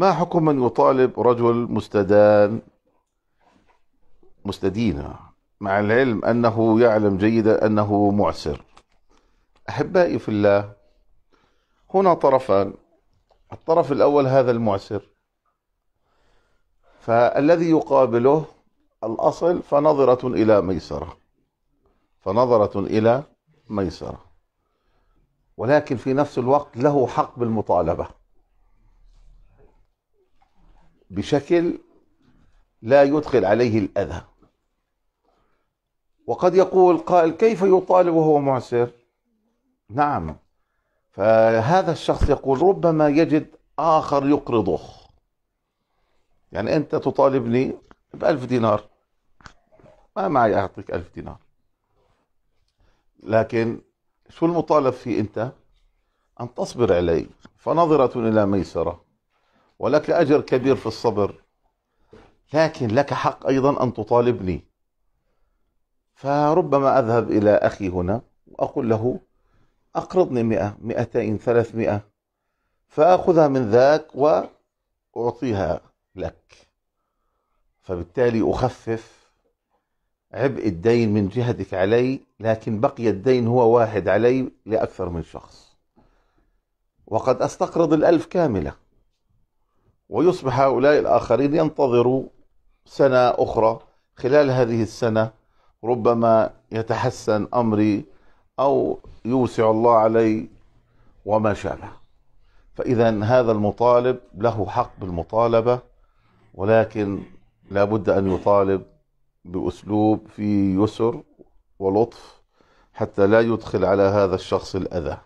ما حكم من يطالب رجل مستدان مستدينا مع العلم أنه يعلم جيدا أنه معسر أحبائي في الله هنا طرفان الطرف الأول هذا المعسر فالذي يقابله الأصل فنظرة إلى ميسرة فنظرة إلى ميسرة ولكن في نفس الوقت له حق بالمطالبة بشكل لا يدخل عليه الأذى وقد يقول قائل كيف يطالب وهو معسر نعم فهذا الشخص يقول ربما يجد آخر يقرضه يعني أنت تطالبني بألف دينار ما معي أعطيك ألف دينار لكن شو المطالب فيه أنت أن تصبر علي فنظرة إلى ميسرة ولك أجر كبير في الصبر لكن لك حق أيضا أن تطالبني فربما أذهب إلى أخي هنا وأقول له أقرضني مئة مئتين ثلاثمئة فأخذها من ذاك وأعطيها لك فبالتالي أخفف عبء الدين من جهتك علي لكن بقي الدين هو واحد علي لأكثر من شخص وقد أستقرض الألف كاملة ويصبح هؤلاء الآخرين ينتظروا سنة أخرى خلال هذه السنة ربما يتحسن أمري أو يوسع الله علي وما شابه فإذا هذا المطالب له حق بالمطالبة ولكن لا بد أن يطالب بأسلوب فيه يسر ولطف حتى لا يدخل على هذا الشخص الأذى